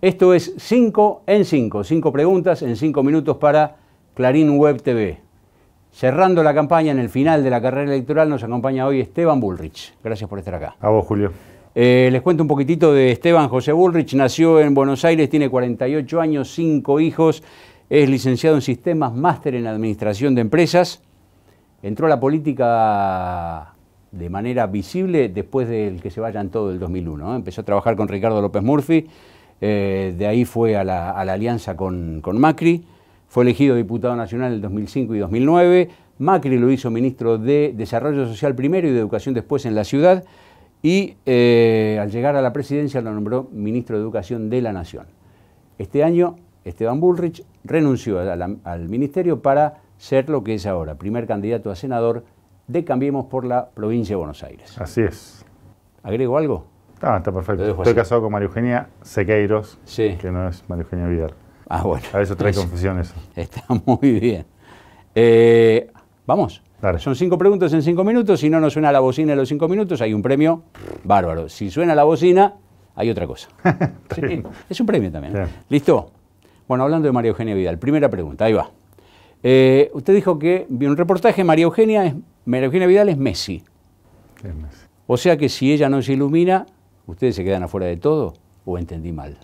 Esto es 5 en 5, 5 preguntas en 5 minutos para Clarín Web TV. Cerrando la campaña en el final de la carrera electoral nos acompaña hoy Esteban Bullrich. Gracias por estar acá. A vos, Julio. Eh, les cuento un poquitito de Esteban José Bullrich. Nació en Buenos Aires, tiene 48 años, 5 hijos, es licenciado en sistemas, máster en administración de empresas. Entró a la política de manera visible después del que se vayan todo el 2001. ¿eh? Empezó a trabajar con Ricardo López Murphy eh, de ahí fue a la, alianza con, Macri, fue elegido diputado nacional en el 2005 y 2009, Macri lo hizo ministro de Desarrollo Social primero y de Educación después en la ciudad, y eh, al llegar a la presidencia lo nombró ministro de Educación de la Nación. Este año Esteban Bullrich renunció al ministerio para ser lo que es ahora, primer candidato a senador de Cambiemos por la provincia de Buenos Aires. Así es. ¿Agrego algo? Ah, está perfecto. Estoy casado con María Eugenia Sequeiros, que no es María Eugenia Vidal. Ah, bueno. A veces trae confusiones. Está muy bien. Eh, vamos. Son cinco preguntas en cinco minutos. Si no nos suena la bocina en los cinco minutos, hay un premio bárbaro. Si suena la bocina, hay otra cosa. es un premio también. ¿Listo? Bueno, hablando de María Eugenia Vidal, primera pregunta, ahí va. Eh, usted dijo que vi un reportaje, María Eugenia, es, María Eugenia Vidal es Messi. O sea que si ella no se ilumina, ¿Ustedes se quedan afuera de todo o entendí mal?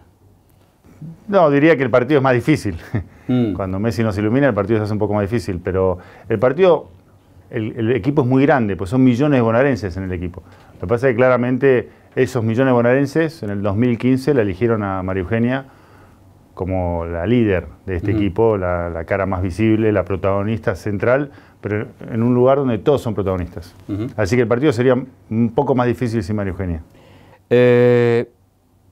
No, diría que el partido es más difícil. Mm. Cuando Messi nos ilumina, el partido se hace un poco más difícil. Pero el partido, el, equipo es muy grande, pues son millones de bonaerenses en el equipo. Lo que pasa es que claramente esos millones de bonaerenses en el 2015 la eligieron a María Eugenia como la líder de este mm. equipo, la, cara más visible, la protagonista central, pero en un lugar donde todos son protagonistas. Así que el partido sería un poco más difícil sin María Eugenia. Eh,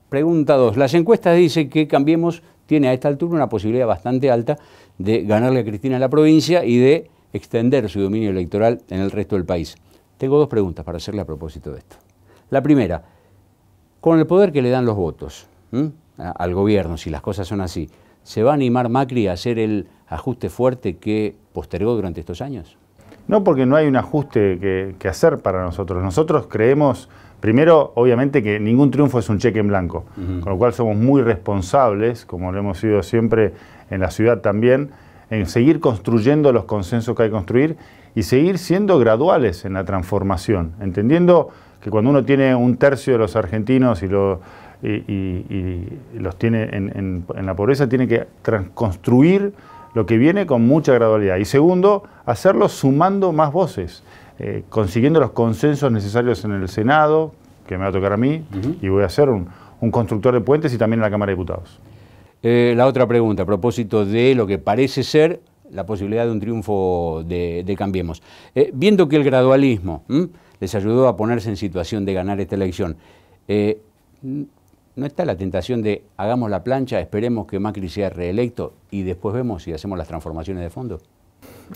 pregunta 2. Las encuestas dicen que Cambiemos tiene a esta altura una posibilidad bastante alta de ganarle a Cristina en la provincia y de extender su dominio electoral en el resto del país. Tengo dos preguntas para hacerle a propósito de esto. La primera, con el poder que le dan los votos al gobierno, si las cosas son así, ¿se va a animar Macri a hacer el ajuste fuerte que postergó durante estos años? No, porque no hay un ajuste que, hacer para nosotros. Nosotros creemos, primero, obviamente, que ningún triunfo es un cheque en blanco, con lo cual somos muy responsables, como lo hemos sido siempre en la ciudad también, en seguir construyendo los consensos que hay que construir y seguir siendo graduales en la transformación, entendiendo que cuando uno tiene un tercio de los argentinos y, y, los tiene en, en, la pobreza, tiene que construir lo que viene con mucha gradualidad. Y segundo, hacerlo sumando más voces, eh, consiguiendo los consensos necesarios en el Senado, que me va a tocar a mí, y voy a ser un, constructor de puentes y también en la Cámara de Diputados. Eh, la otra pregunta, a propósito de lo que parece ser la posibilidad de un triunfo de, Cambiemos. Eh, viendo que el gradualismo les ayudó a ponerse en situación de ganar esta elección, no está la tentación de hagamos la plancha, esperemos que Macri sea reelecto y después vemos si hacemos las transformaciones de fondo?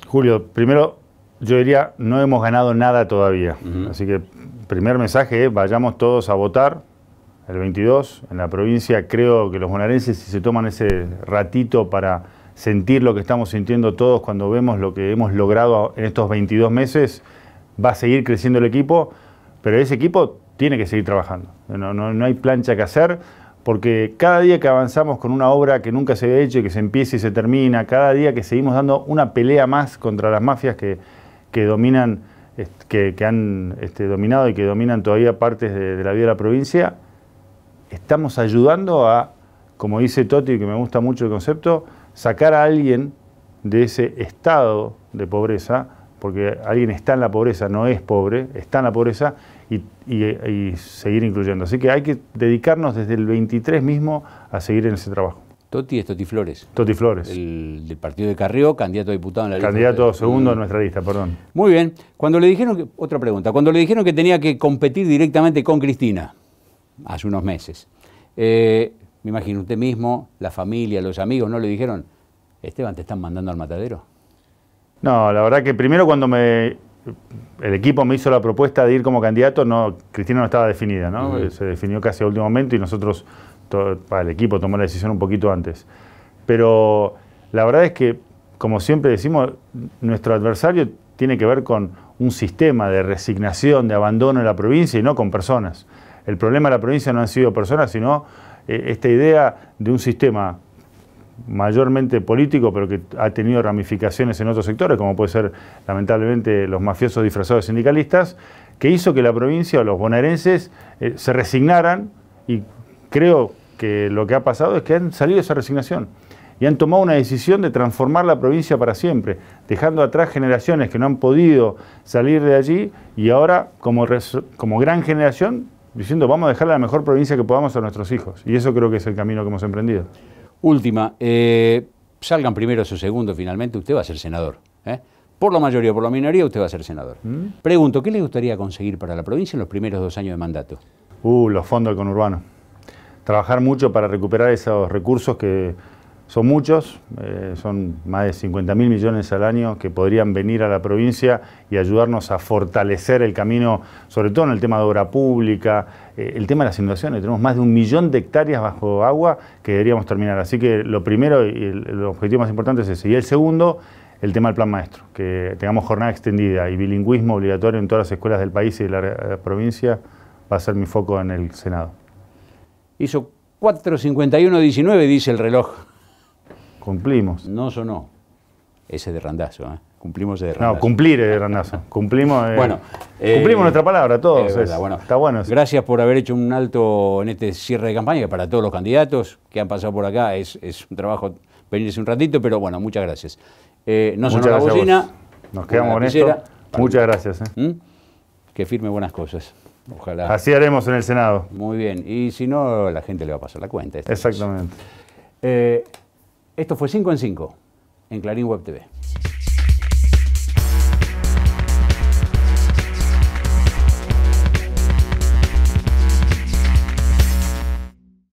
Julio, primero yo diría, no hemos ganado nada todavía. Así que primer mensaje vayamos todos a votar el 22. En la provincia creo que los bonaerenses, si se toman ese ratito para sentir lo que estamos sintiendo todos cuando vemos lo que hemos logrado en estos 22 meses, va a seguir creciendo el equipo, pero ese equipo tiene que seguir trabajando. No, hay plancha que hacer porque cada día que avanzamos con una obra que nunca se ve hecho y que se empieza y se termina, cada día que seguimos dando una pelea más contra las mafias que, dominan, que, han este, dominado y que dominan todavía partes de, de la vida de la provincia, estamos ayudando a, como dice Toti, que me gusta mucho el concepto, sacar a alguien de ese estado de pobreza, porque alguien está en la pobreza, no es pobre, está en la pobreza, y, seguir incluyendo. Así que hay que dedicarnos desde el 23 mismo a seguir en ese trabajo. Toti es Toti Flores. Toti Flores. El, del partido de Carrió, candidato a diputado en la Candidato segundo en mm. nuestra lista, perdón. Muy bien. Cuando le dijeron otra pregunta, cuando le dijeron que tenía que competir directamente con Cristina, hace unos meses, eh, me imagino usted mismo, la familia, los amigos, ¿no le dijeron, Esteban, te están mandando al matadero? No, la verdad que primero cuando me el equipo me hizo la propuesta de ir como candidato, no, Cristina no estaba definida, ¿no? Se definió casi a último momento y nosotros, para el equipo tomó la decisión un poquito antes. Pero la verdad es que, como siempre decimos, nuestro adversario tiene que ver con un sistema de resignación, de abandono en la provincia y no con personas. El problema de la provincia no han sido personas, sino eh, esta idea de un sistema mayormente político, pero que ha tenido ramificaciones en otros sectores, como puede ser lamentablemente los mafiosos disfrazados de sindicalistas, que hizo que la provincia o los bonaerenses eh, se resignaran y creo que lo que ha pasado es que han salido de esa resignación y han tomado una decisión de transformar la provincia para siempre, dejando atrás generaciones que no han podido salir de allí y ahora como gran generación diciendo vamos a dejar la mejor provincia que podamos a nuestros hijos. Y eso creo que es el camino que hemos emprendido. Última, eh, salgan primero o segundo, finalmente usted va a ser senador. ¿eh? Por la mayoría o por la minoría, usted va a ser senador. ¿Mm? Pregunto, ¿qué le gustaría conseguir para la provincia en los primeros dos años de mandato? Uh, los fondos del conurbano. Trabajar mucho para recuperar esos recursos que son muchos, eh, son más de 50.000 millones al año que podrían venir a la provincia y ayudarnos a fortalecer el camino, sobre todo en el tema de obra pública, eh, el tema de las inundaciones. Tenemos más de un millón de hectáreas bajo agua que deberíamos terminar. Así que lo primero y el, objetivo más importante es ese. Y el segundo, el tema del plan maestro, que tengamos jornada extendida y bilingüismo obligatorio en todas las escuelas del país y de la eh, provincia va a ser mi foco en el Senado. Hizo 4.51.19, dice el reloj. Cumplimos. No sonó. Ese de randazo, ¿eh? Cumplimos de randazo. No, cumplir el randazo. cumplimos, eh, bueno, eh, cumplimos nuestra palabra todos. está bueno. Gracias por haber hecho un alto en este cierre de campaña para todos los candidatos que han pasado por acá. Es, un trabajo venirse un ratito, pero bueno, muchas gracias. Eh, no sonó la bocina. Nos quedamos con esto. Muchas gracias. ¿Mm? Que firme buenas cosas. Ojalá. Así haremos en el Senado. Muy bien. Y si no, la gente le va a pasar la cuenta. Exactamente. Eh, esto fue 5 en 5 en Clarín Web TV.